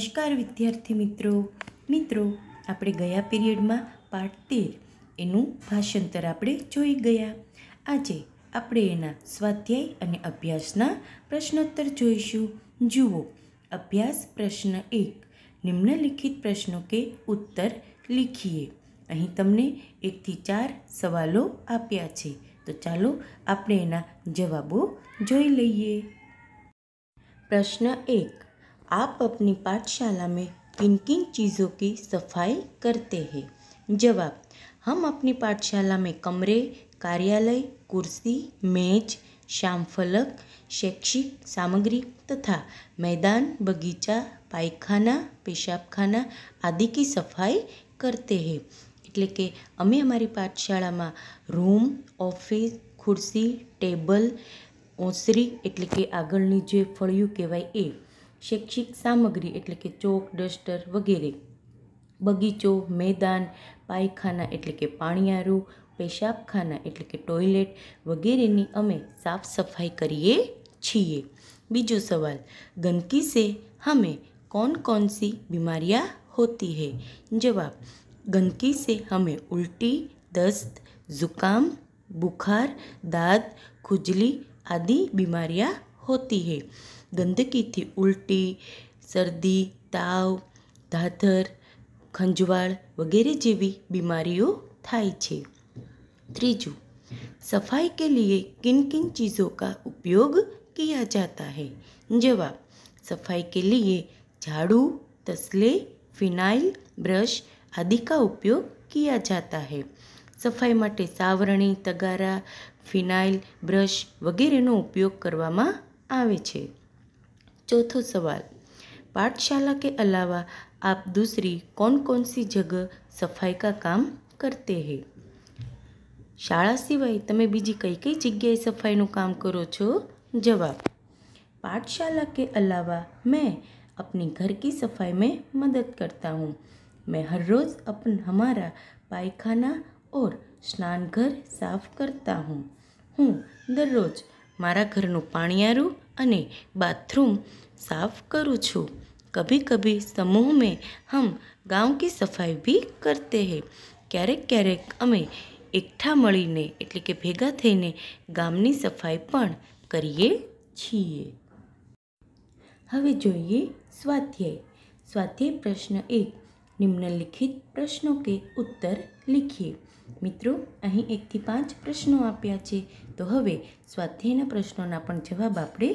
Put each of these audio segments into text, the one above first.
નમસ્કાર વિદ્યાર્થી મિત્રો મિત્રો આપણે ગયા પીરિયડમાં પાઠ તેર એનું ભાષાંતર આપણે જોઈ ગયા આજે આપણે એના સ્વાધ્યાય અને અભ્યાસના પ્રશ્નોત્તર જોઈશું જુઓ અભ્યાસ પ્રશ્ન એક નિમ્નલિખિત પ્રશ્નો કે ઉત્તર લીખીએ અહીં તમને એકથી ચાર સવાલો આપ્યા છે તો ચાલો આપણે એના જવાબો જોઈ લઈએ પ્રશ્ન એક आप अपनी पाठशाला में किन किन चीज़ों की सफाई करते हैं जवाब हम अपनी पाठशाला में कमरे कार्यालय कुर्सी मेज श्याम फलक शैक्षिक सामग्री तथा मैदान बगीचा आदि की सफाई करते हैं इतले कि अमे अमारी पाठशाला में रूम ऑफिस खुर्सी टेबल ओसरी एट्ले कि आगनी जो ફળિયું कहवाई ए શૈક્ષિક સામગ્રી એટલે કે ચોક ડસ્ટર વગેરે બગીચો મેદાન પાયખાના એટલે કે પાણીયારું પેશાબખાના એટલે કે ટોયલેટ વગેરેની અમે સાફ સફાઈ કરીએ છીએ બીજો સવાલ ગંદકી સે હમે કોણ કોન સી બીમારિયા હોતી હૈ જવાબ ગંદકી સે હમે ઉલટી દસ્ત ઝુકામ બુખાર દાંત ખુજલી આદિ बीमारियां હોતી है ગંદકીથી ઉલટી શરદી તાવ ધાધર ખંજવાળ વગેરે જેવી બીમારીઓ થાય છે ત્રીજું સફાઈ કે લીએ કિન કિન ચીજો કા ઉપયોગ किया જાતા है जवाब સફાઈ કે લીએ ઝાડુ તસલે ફિનાઇલ બ્રશ આદિ કા ઉપયોગ કિયા જાતા હૈ સફાઈ માટે સાવરણી તગારા ફિનાઇલ બ્રશ વગેરેનો ઉપયોગ કરવામાં આવે છે ચોથો સવાલ પાઠશાલા કે અલાવા આપ દૂસરી કોણ કોણ સી जगह સફાઈ કા કામ કરતે હે શાળા સિવાય તમે બીજી કઈ કઈ જગ્યાએ સફાઈનું કામ કરો છો જવાબ પાઠશાલા કે અલાવા મેં अपनी घर की સફાઈ में મદદ કરતા હું मैं हर रोज़ अपन हमारा पायखाना और સ્નાનઘર સાફ કરતા હું હું દરરોજ મારા ઘરનું પાણીયારું અને બાથરૂમ સાફ કરું છું કભી કભી સમૂહ મેં હમ ગાંવ કી સફાઈ ભી કરતે હૈ ક્યારેક ક્યારેક અમે એકઠા મળીને એટલે કે ભેગા થઈને ગામની સફાઈ પણ કરીએ છીએ હવે જોઈએ સ્વાધ્યાય સ્વાધ્યાય પ્રશ્ન એક નિમ્નલિખિત પ્રશ્નો કે ઉત્તર લખીએ મિત્રો અહીં એકથી પાંચ પ્રશ્નો આપ્યા છે તો હવે સ્વાધ્યાયના પ્રશ્નોના પણ જવાબ આપણે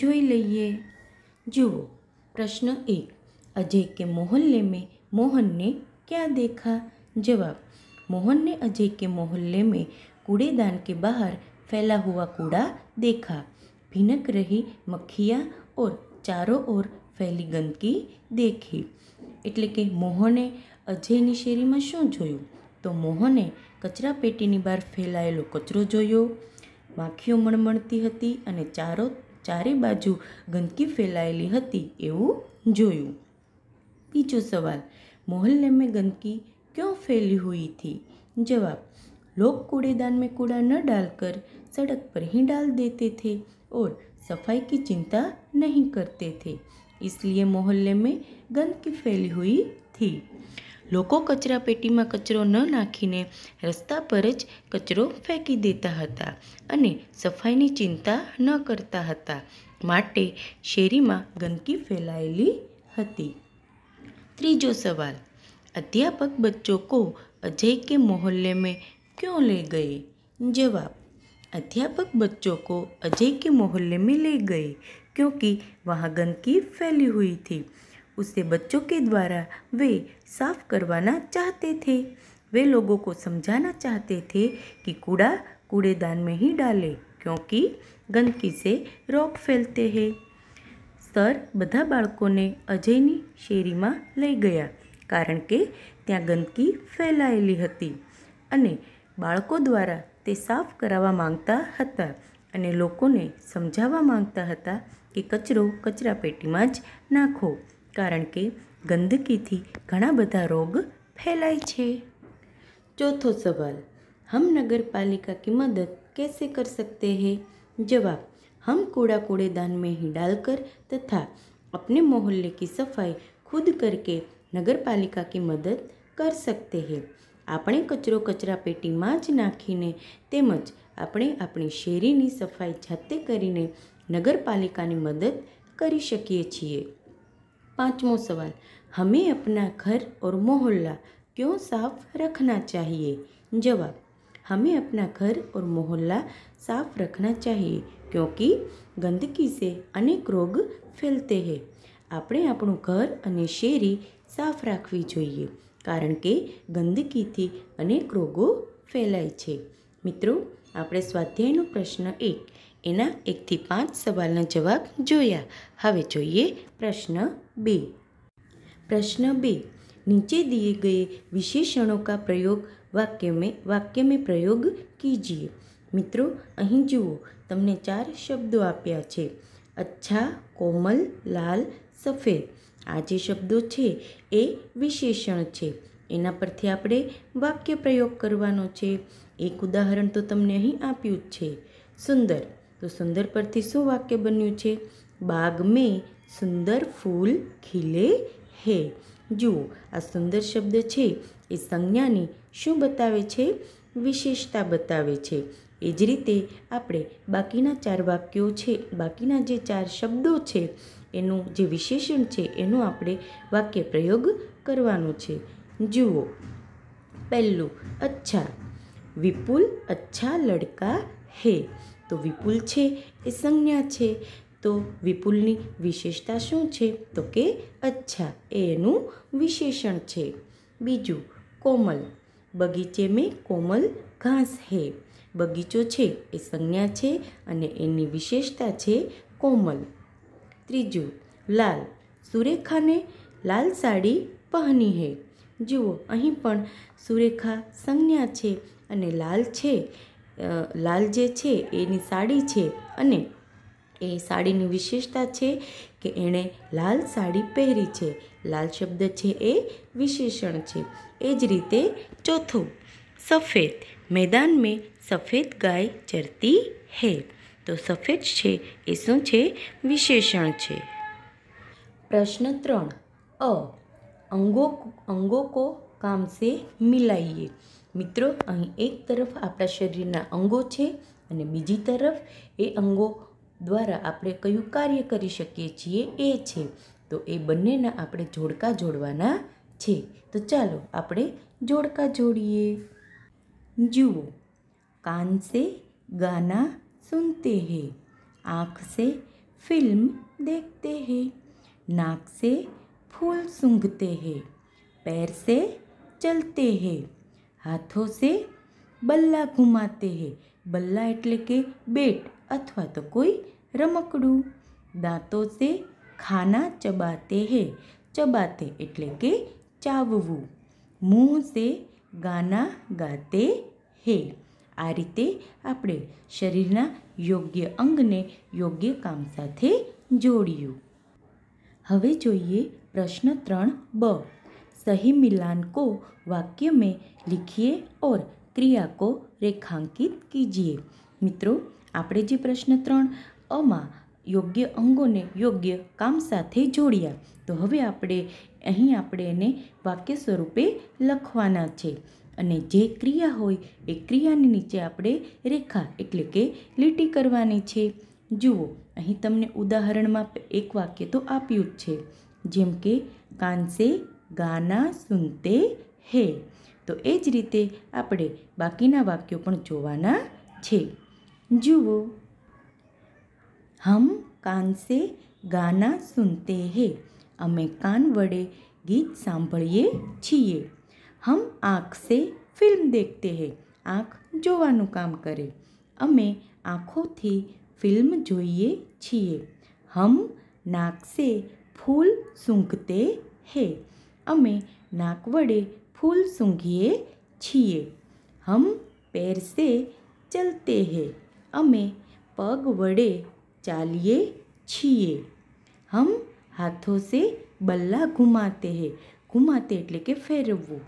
જોઈ લઈએ જુઓ પ્રશ્ન એક અજય કે મોહલ્લે મેં મોહનને ક્યાં દેખા જવાબ મોહનને અજય કે મોહલ્લે મેં કૂડેદાન કે બહાર ફેલા હુઆ કૂડા દેખા ભીનક રહી મખિયા ઓર ચારો ઓર ફેલી ગંદકી દેખી એટલે કે મોહને અજયની શેરીમાં શું જોયું તો મોહને કચરા પેટીની બહાર ફેલાયેલો કચરો જોયો માખીઓ મણમણતી હતી અને ચારો ચારે બાજુ ગંદકી ફેલાયેલી હતી એવું જોયું બીજો સવાલ મોહલ્લે મેં ગંદકી ક્यों फैली हुई थी जवाब लोग कूड़ेदान में कूड़ा न डालकर सड़क पर ही डाल देते थे और सफाई की चिंता नहीं करते थे इसलिए मोहल्ले में गंदगी फैली हुई थी લોકો કચરા પેટીમાં કચરો ન નાખીને રસ્તા પર જ કચરો ફેંકી દેતા હતા અને સફાઈની ચિંતા ન કરતા હતા માટે શેરીમાં ગંદકી ફેલાયેલી હતી ત્રીજો સવાલ અધ્યાપક બચ્ચો કો અજય કે મોહલ્લે મેં ક્યો લે ગયે જવાબ અધ્યાપક બચ્ચો को अजय के मोहल्ले में ले गए क्योंकि वहाँ गंदगी फैली हुई थी उसे बच्चों के द्वारा वे साफ करवाना चाहते थे वे लोगों को समझाना चाहते थे कि कूड़ा कूड़ेदान में ही डालें क्योंकि ગંદકી સે રોગ ફેલતે હે સર બધા બાળકોને અજયની શેરીમાં લઈ ગયા કારણ કે ત્યાં ગંદકી ફેલાયેલી હતી અને બાળકો દ્વારા તે સાફ કરાવવા માંગતા હતા અને લોકોને સમજાવવા માંગતા હતા કે કચરો કચરાપેટીમાં જ નાખો કારણ કે ગંદકીથી ઘણા બધા રોગ ફેલાય છે ચોથો સવાલ હમ નગरपालिका की मदद कैसे कर सकते हैं जवाब हम कूड़ा कूड़ेदान में ही डालकर तथा अपने मोहल्ले की सफाई खुद करके નગરપાલિકા કી મદદ કર સકતે હે આપણે કચરો કચરા પેટીમાં જ નાખીને તેમજ આપણે આપણી શેરીની સફાઈ જાતે કરીને નગરપાલિકાની મદદ કરી શકીએ છીએ पाँचवा सवाल हमें अपना घर और मोहल्ला क्यों साफ रखना चाहिए जवाब हमें अपना घर और मोहल्ला साफ रखना चाहिए क्योंकि गंदगी से अनेक रोग फैलते हैं अपने घर अने शेरी साफ સાફ जो कारण के गंदगी थी अनेक रोगों फैलाये મિત્રો આપણે સ્વાધ્યાયનો પ્રશ્ન એક એના એકથી પાંચ સવાલના જવાબ જોયા હવે જોઈએ પ્રશ્ન બે પ્રશ્ન બે નીચે દીએ ગયે વિશેષણો કા પ્રયોગ વાક્ય મેં વાક્ય મેં પ્રયોગ કીજીએ મિત્રો અહીં જુઓ તમને ચાર શબ્દો આપ્યા છે અચ્છા કોમલ લાલ સફેદ આ જે શબ્દો છે એ વિશેષણ છે એના પરથી આપણે વાક્ય પ્રયોગ કરવાનો છે એક ઉદાહરણ તો તમને અહીં આપ્યું જ છે સુંદર તો સુંદર પરથી શું વાક્ય બન્યું છે બાગ મેં સુંદર ફૂલ ખીલે હે જુઓ આ સુંદર શબ્દ છે એ સંજ્ઞાની શું બતાવે છે વિશેષતા બતાવે છે એ જ રીતે આપણે બાકીના ચાર વાક્યો છે બાકીના જે ચાર શબ્દો છે એનું જે વિશેષણ છે એનો આપણે વાક્ય પ્રયોગ કરવાનો છે જુઓ પહેલું અચ્છા વિપુલ અચ્છા લડકા હે તો વિપુલ છે એ સંજ્ઞા છે તો વિપુલની વિશેષતા શું છે તો કે અચ્છા એ એનું વિશેષણ છે બીજું કોમલ બગીચે મેં કોમલ ઘાસ હે બગીચો છે એ સંજ્ઞા છે અને એની વિશેષતા છે કોમલ ત્રીજું લાલ સુરેખાને લાલ સાડી પહેની હે જુઓ અહીં પણ સુરેખા સંજ્ઞા છે અને લાલ છે લાલ જે છે એની સાડી છે અને એ સાડીની વિશેષતા છે કે એણે લાલ સાડી પહેરી છે લાલ શબ્દ છે એ વિશેષણ છે એ જ રીતે ચોથું સફેદ મેદાન મેં સફેદ ગાય ચરતી હે તો સફેદ છે એ શું છે વિશેષણ છે પ્રશ્ન ત્રણ અ અંગો અંગો કો કામ સે મિલાઈએ મિત્રો અહીં એક તરફ આપણા શરીરના અંગો છે અને બીજી તરફ એ અંગો દ્વારા આપણે કયું કાર્ય કરી શકીએ છીએ એ છે તો એ બંનેના આપણે જોડકા જોડવાના છે તો ચાલો આપણે જોડકા જોડીએ જુઓ કાન સે ગાના સુનતે હે આંખ સે ફિલ્મ દેખતે હે નાક સે ફૂલ સૂંઘતે હે પેર સે ચલતે हैं હાથો સે બલ્લા ઘુમાતે હે બલ્લા એટલે કે બેટ અથવા તો કોઈ રમકડું દાંતો સે ખાના ચબાતે હે ચબાતે એટલે કે ચાવવું મુંહ સે ગાના ગાતે હે આ રીતે આપણે શરીરના યોગ્ય અંગને યોગ્ય કામ સાથે જોડ્યું હવે જોઈએ પ્રશ્ન ત્રણ બ सही मिलान को वाक्य में लिखिए और ક્રિયા કો રેખાંકિત કીજીએ મિત્રો આપણે જે પ્રશ્ન ત્રણ અમાં યોગ્ય અંગોને યોગ્ય કામ સાથે જોડ્યા તો હવે આપણે અહીં આપણે એને વાક્ય સ્વરૂપે લખવાના છે અને જે ક્રિયા હોય એ ક્રિયાની નીચે આપણે રેખા એટલે કે લીટી કરવાની છે જુઓ અહીં તમને ઉદાહરણમાં એક વાક્ય તો આપ્યું જ છે જેમ કે કાંસે ગાના સુનતે હે તો એ જ રીતે આપણે બાકીના વાક્યો પણ જોવાના છે જુઓ હમ કાન સે ગાના સુનતે હે અમે કાન વડે ગીત સાંભળીએ છીએ હમ આંખ સે ફિલ્મ દેખતે હે આંખ જોવાનું કામ કરે અમે આંખોથી ફિલ્મ જોઈએ છીએ હમ નાક સે ફૂલ સૂંઘતે હે અમે નાક વડે ફૂલ સૂંઘીએ છીએ હમ પેર સે ચલતે હૈ અમે પગ વડે ચાલીએ છીએ હમ હાથો સે બલ્લા ઘુમાતે હૈ ઘુમાતે એટલે કે ફેરવવું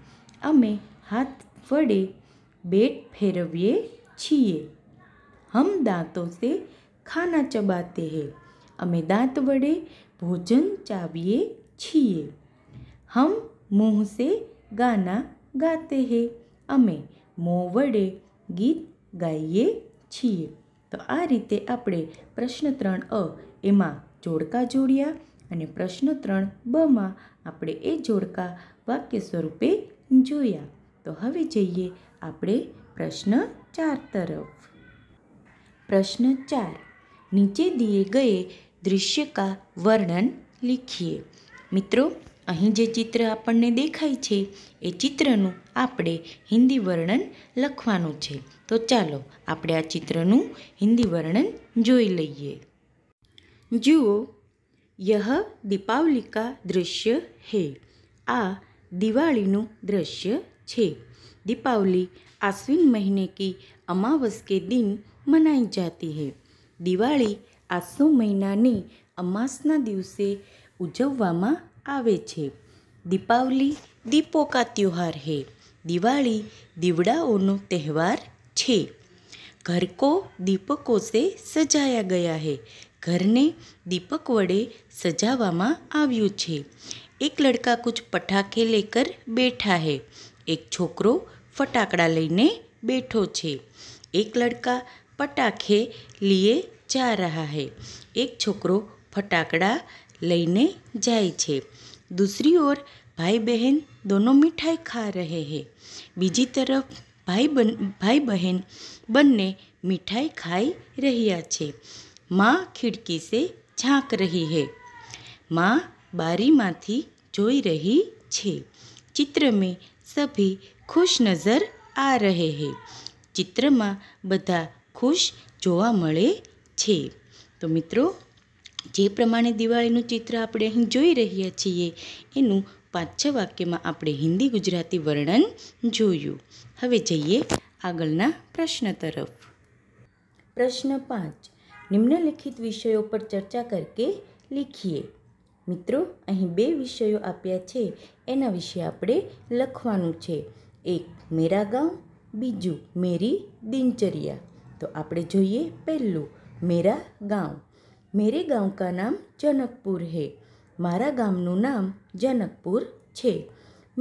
અમે હાથ વડે બેટ ફેરવીએ છીએ હમ દાંતો સે ખાના ચબાતે હૈ અમે દાંત વડે ભોજન ચાવીએ છીએ હમ મુંહ સે ગાના ગાતે હે અમે મોં વડે ગીત ગાઈએ છીએ તો આ રીતે આપણે પ્રશ્ન ત્રણ અ એમાં જોડકા જોડ્યા અને પ્રશ્ન ત્રણ બમાં આપણે એ જોડકા વાક્ય સ્વરૂપે જોયા તો હવે જઈએ આપણે પ્રશ્ન ચાર તરફ પ્રશ્ન ચાર નીચે દિએ ગયે દૃશ્ય કા વર્ણન લિખીએ મિત્રો અહીં જે ચિત્ર આપણને દેખાય છે એ ચિત્રનું આપણે હિન્દી વર્ણન લખવાનું છે તો ચાલો આપણે આ ચિત્રનું હિન્દી વર્ણન જોઈ લઈએ જુઓ યહ દીપાવલી કા દૃશ્ય હે આ દિવાળીનું દૃશ્ય છે દીપાવલી આશ્વિન મહિને की અમાવસ કે દિન મનાઈ जाती હે દિવાળી આસો મહિનાની અમાસના દિવસે ઉજવવામાં આવે છે દીપાવલી દીપો કા ત્યોહાર હે દિવાળી દીવડાઓનો તહેવાર છે ઘર કો દીપકો સે સજાયા ગયા હે ઘરને દીપક વડે સજાવામાં આવ્યું છે એક લડકા કુછ પટાખે લેકર બેઠા હે એક છોકરો ફટાકડા લઈને બેઠો છે એક લડકા પટાખે લીએ જા રહા હે એક છોકરો ફટાકડા લઈને જાય છે દૂસરી ઓર ભાઈ બહેન દોનો મીઠાઈ ખા રહે હે બીજી તરફ ભાઈ બન ભાઈ બહેન બંને મીઠાઈ ખાઈ રહ્યા છે માં ખિડકી સે ઝાંક રહી હે માં બારીમાંથી જોઈ રહી છે ચિત્ર મેં સભી ખુશ નજર આ રહે હે ચિત્રમાં બધા ખુશ જોવા મળે છે તો મિત્રો જે પ્રમાણે દિવાળીનું ચિત્ર આપણે અહીં જોઈ રહ્યા છીએ એનું પાંચ છ વાક્યમાં આપણે હિન્દી ગુજરાતી વર્ણન જોયું હવે જઈએ આગળના પ્રશ્ન તરફ પ્રશ્ન પાંચ નિમ્નલિખિત વિષયો પર ચર્ચા કરકે લીખીએ મિત્રો અહીં બે વિષયો આપ્યા છે એના વિશે આપણે લખવાનું છે એક મેરા ગામ બીજું મેરી દિનચર્યા તો આપણે જોઈએ પહેલું મેરા ગામ मेरे गाँव का नाम जनकपुर है मारा गामनु नाम जनकपुर छे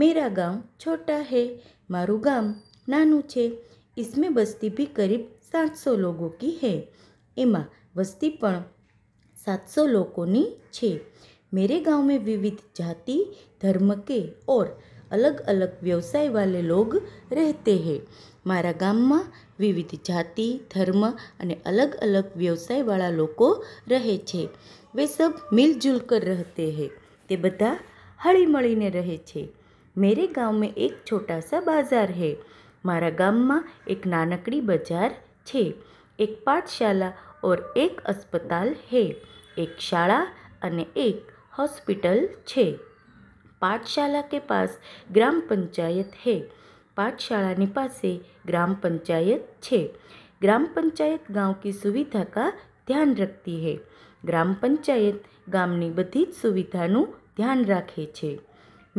मेरा गाँव छोटा है मारु गाम नानू छे इसमें बस्ती भी करीब सात सौ लोगों की है एमा वस्ती सात सौ लोगों की छे मेरे गाँव में विविध जाति धर्म के और अलग अलग व्यवसाय वाले लोग रहते हैं મારા ગામમાં વિવિધ જાતિ ધર્મ અને અલગ અલગ વ્યવસાયવાળા લોકો રહે છે વે સબ મિલજુલ કર રહેતે હે તે બધા હળી મળીને રહે છે મેરે ગામ મેં એક છોટા સા બાજાર હૈ મારા ગામમાં એક નાનકડી બજાર છે એક પાઠશાલા ઓર એક અસ્પતાલ હે એક શાળા અને એક હોસ્પિટલ છે પાઠશાલા કે પાસ ગ્રામ પંચાયત હૈ પાંચ શાળાની પાસે ગ્રામ પંચાયત છે ગ્રામ પંચાયત ગામની સુવિધા કા ધ્યાન રાખતી હૈ ગ્રામ પંચાયત ગામની બધી સુવિધા નું ધ્યાન રાખે છે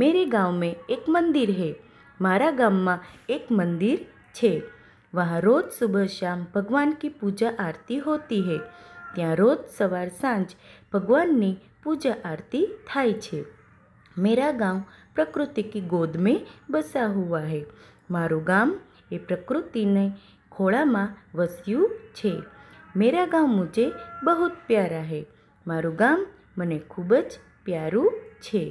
મેરે ગામ મે એક મંદિર હૈ મારા ગામ માં એક મંદિર છે વહ રોજ સુબહ શામ ભગવાન કી પૂજા આરતી હોતી હૈ ત્યાં રોજ સવાર સાંજ ભગવાન ની પૂજા આરતી થાય છે મેરા ગામ પ્રકૃતિ કી ગોદ મે बसा हुआ है મારું ગામ એ પ્રકૃતિને ખોળામાં વસ્યું છે મેરા ગામ મુજે બહુ પ્યારા હે મારું ગામ મને ખૂબ જ પ્યારું છે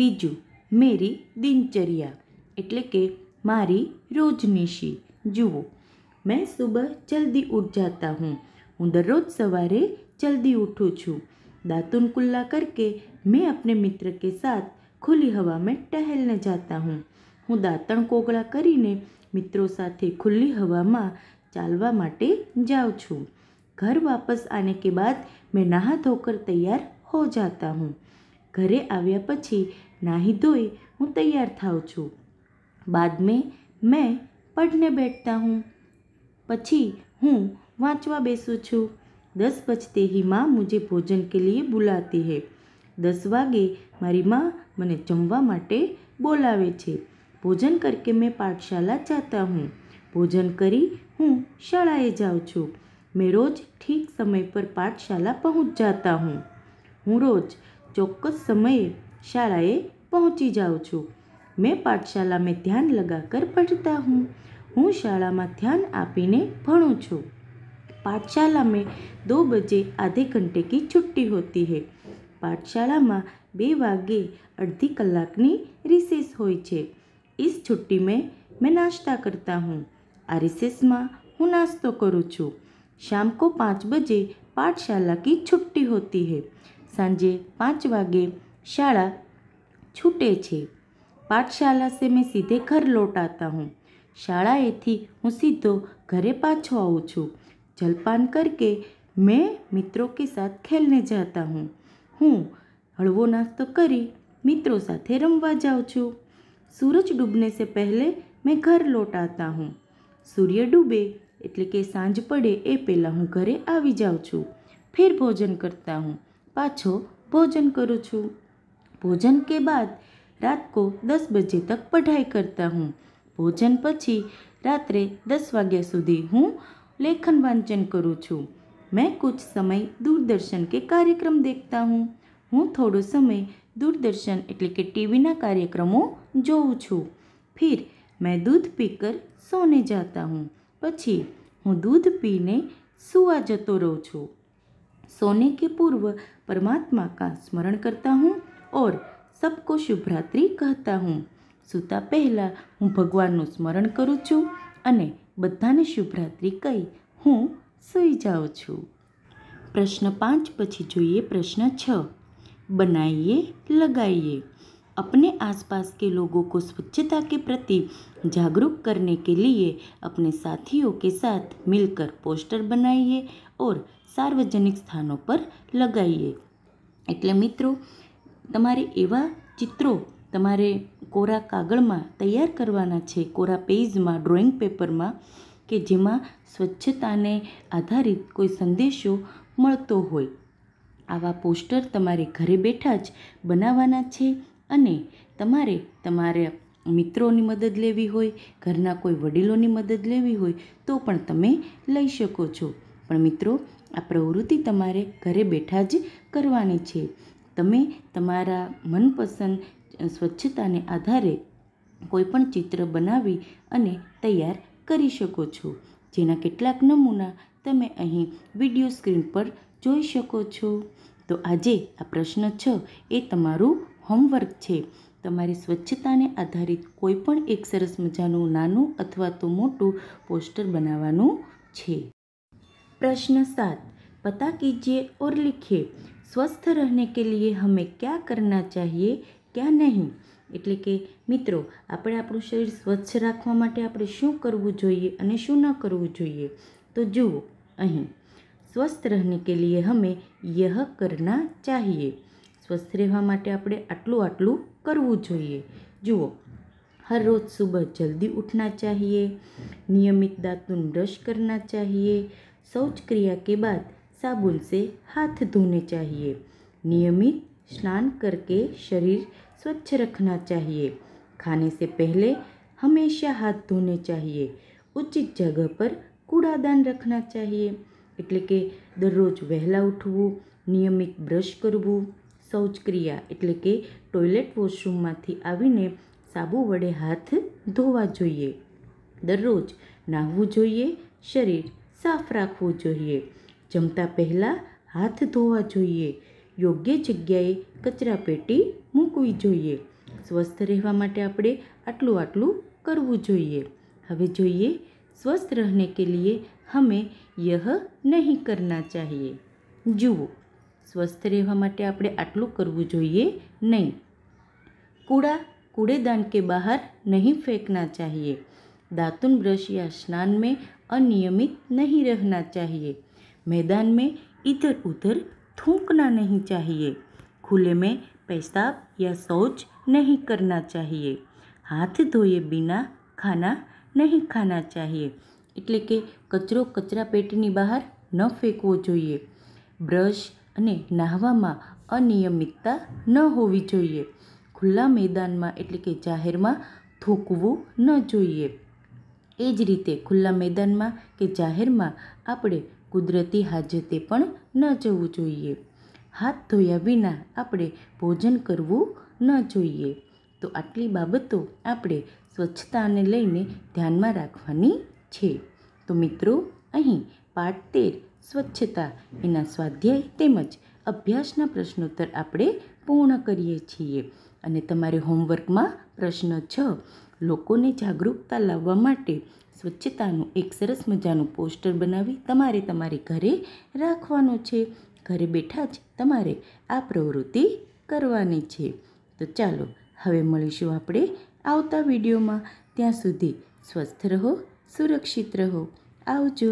બીજું મેરી દિનચર્યા એટલે કે મારી રોજનીશી જુઓ મેં સુબહ જલ્દી ઉઠ જાતા હું હું દરરોજ સવારે જલ્દી ઉઠું છું દાતુન કુલ્લા કરકે મેં अपने મિત્ર કે સાથ ખુલ્લી હવામાં મેં ટહેલને જાતા હું હું દાંતણ કોગળા કરીને મિત્રો સાથે ખુલ્લી હવામાં ચાલવા માટે જાઉં છું ઘર વાપસ આને કે બાદ મેં નાહા ધોકર તૈયાર હો જાતા હું ઘરે આવ્યા પછી નાહી ધોઈ હું તૈયાર થાઉં છું બાદ મેં પઢને બેઠતા હું પછી હું વાંચવા બેસું છું દસ બજતે હી माँ मुझे ભોજન કે लिए बुलाती है દસ વાગે મારી માં મને જમવા માટે બોલાવે છે ભોજન કરકે મેં પાઠશાલા જાતા હું ભોજન કરી હું શાળાએ જાઉં છું મેં રોજ ઠીક સમય પર પાઠશાલા પહોંચ જાતા હું હું રોજ ચોક્કસ સમયે શાળાએ પહોંચી જાઉં છું મેં પાઠશાલા મેં ધ્યાન લગાકર પઢતા હું હું શાળામાં ધ્યાન આપીને ભણું છું પાઠશાલા મેં દો બજે આધે घंटे की छुट्टी होती है પાઠશાળામાં બે વાગે અડધી કલાકની રિસેસ હોય છે इस छुट्टी મેં मैं नाश्ता करता हूँ આ રિસેસમાં હું નાસ્તો કરું છું શામ કો પાંચ બજે પાઠશાલા કી છુટ્ટી હોતી હે સાંજે પાંચ વાગે શાળા છૂટે છે પાઠશાલા સે મેં સીધે ઘર લોટ આતા હું શાળાએથી હું સીધો ઘરે પાછો આવું છું જલપાન કરકે મેં મિત્રો કે સાથ ખેલને જાતા હું હું હળવો નાસ્તો કરી મિત્રો સાથે રમવા જાઉં છું સૂરજ ડૂબને સે પહેલે મેં ઘર લौट आता હું સૂર્ય ડૂબે એટલે કે સાંજ પડે એ પહેલાં હું ઘરે આવી જાઉં છું ફેર ભોજન કરતા હું પાછો ભોજન કરું છું ભોજન કે બાદ રાત કો દસ બજે તક પઢાઈ કરતા હું ભોજન પછી રાત્રે દસ વાગ્યા સુધી હું લેખન વાંચન કરું છું મેં કુછ સમય દૂરદર્શન કે કાર્યક્રમ દેખતા હું હું થોડો સમય દૂરદર્શન એટલે કે ટીવીના કાર્યક્રમો જોઉં છું ફિર મેં દૂધ પીકર સોને જાતા હું પછી હું દૂધ પીને સુવા જતો રહું છું સોને કે પૂર્વ પરમાત્મા કા સ્મરણ કરતા હું ઓર સબકો શુભરાત્રિ કહેતા હું સૂતા પહેલાં હું ભગવાનનું સ્મરણ કરું છું અને બધાને શુભરાત્રિ કહી હું સૂઈ જાઉં છું પ્રશ્ન પાંચ પછી જોઈએ પ્રશ્ન છ बनाइए लगाइए अपने आसपास के लोगों को स्वच्छता के प्रति जागरूक करने के लिए अपने साथियों के साथ मिलकर पोस्टर बनाइए और સાર્વજનિક સ્થાનો પર લગાવીએ એટલે મિત્રો તમારે એવા ચિત્રો તમારે કોરા કાગળમાં તૈયાર કરવાના છે કોરા પેજમાં ડ્રોઈંગ પેપરમાં કે જેમાં સ્વચ્છતાને આધારિત કોઈ સંદેશો મળતો હોય આવા પોસ્ટર તમારે ઘરે બેઠા જ બનાવવાના છે અને તમારે તમારે મિત્રોની મદદ લેવી હોય ઘરના કોઈ વડીલોની મદદ લેવી હોય તો પણ તમે લઈ શકો છો પણ મિત્રો આ પ્રવૃત્તિ તમારે ઘરે બેઠા જ કરવાની છે તમે તમારા મનપસંદ સ્વચ્છતાને આધારે કોઈપણ ચિત્ર બનાવી અને તૈયાર કરી શકો છો જેના કેટલાક નમૂના તમે અહીં વિડીયો સ્ક્રીન પર જોઈ શકો છો તો આજે આ પ્રશ્ન છ એ તમારું હોમવર્ક છે તમારી સ્વચ્છતાને આધારિત કોઈ પણ એક સરસ મજાનું નાનું અથવા તો મોટું પોસ્ટર બનાવવાનું છે પ્રશ્ન સાત પતા કીજીએ ઓર લિખીએ સ્વસ્થ રહેને કે લીએ હમે ક્યાં કરના ચાહીએ ક્યાં નહીં એટલે કે મિત્રો આપણે આપણું શરીર સ્વચ્છ રાખવા માટે આપણે શું કરવું જોઈએ અને શું ન કરવું જોઈએ તો જુઓ અહીં स्वस्थ रहने के लिए हमें यह करना चाहिए स्वस्थ रहवाटे आपले अटलू अटलू करू पाहिजे જુઓ દર રોજ સવારે જલ્દી ઉઠના ચાહીએ નિયમિત દાતણ બ્રશ કરવો જોઈએ સૌચ ક્રિયા કે બાદ સાબુન સે હાથ ધોને ચાહીએ નિયમિત સ્નાન કરકે શરીર સ્વચ્છ રાખના ચાહીએ ખાને સે પહેલે હંમેશા હાથ ધોને ચાહીએ ઉચિત જગ્યા પર કૂડાદાન રાખના ચાહીએ એટલે કે દરરોજ વહેલા ઉઠવું નિયમિત બ્રશ કરવું શૌચક્રિયા એટલે કે ટોયલેટ વોશરૂમમાંથી આવીને સાબુ વડે હાથ ધોવા જોઈએ દરરોજ નાહવું જોઈએ શરીર સાફ રાખવું જોઈએ જમતા પહેલાં હાથ ધોવા જોઈએ યોગ્ય જગ્યાએ કચરા પેટી મૂકવી જોઈએ સ્વસ્થ રહેવા માટે આપણે આટલું આટલું કરવું જોઈએ હવે જોઈએ સ્વસ્થ રહેને કે લીએ हमें यह नहीं करना चाहिए जुओ स्वस्थ રહેવા आटलू करव जो नहीं कूड़ा कूड़ेदान के बाहर नहीं फेंकना चाहिए दातुन ब्रश या स्नान में अनियमित नहीं रहना चाहिए मैदान में इधर उधर थूकना नहीं चाहिए खुले में पेशाब या शौच नहीं करना चाहिए हाथ धोए बिना खाना नहीं खाना चाहिए એટલે કે કચરો કચરા પેટીની બહાર ન ફેંકવો જોઈએ બ્રશ અને નાહવામાં અનિયમિતતા ન હોવી જોઈએ ખુલ્લા મેદાનમાં એટલે કે જાહેરમાં થૂકવું ન જોઈએ એ જ રીતે ખુલ્લા મેદાનમાં કે જાહેરમાં આપણે કુદરતી હાજતે પણ ન જવું જોઈએ હાથ ધોયા વિના આપણે ભોજન કરવું ન જોઈએ તો આટલી બાબતો આપણે સ્વચ્છતાને લઈને ધ્યાનમાં રાખવાની છે તો મિત્રો અહીં પાઠ તેર સ્વચ્છતા એના સ્વાધ્યાય તેમજ અભ્યાસના પ્રશ્નોત્તર આપણે પૂર્ણ કરીએ છીએ અને તમારે હોમવર્કમાં પ્રશ્ન છ લોકોને જાગૃતતા લાવવા માટે સ્વચ્છતાનું એક સરસ મજાનું પોસ્ટર બનાવી તમારે તમારે ઘરે રાખવાનું છે ઘરે બેઠા જ તમારે આ પ્રવૃત્તિ કરવાની છે તો ચાલો હવે મળીશું આપણે આવતા વિડીયોમાં ત્યાં સુધી સ્વસ્થ રહો સુરક્ષિત રહો આવજો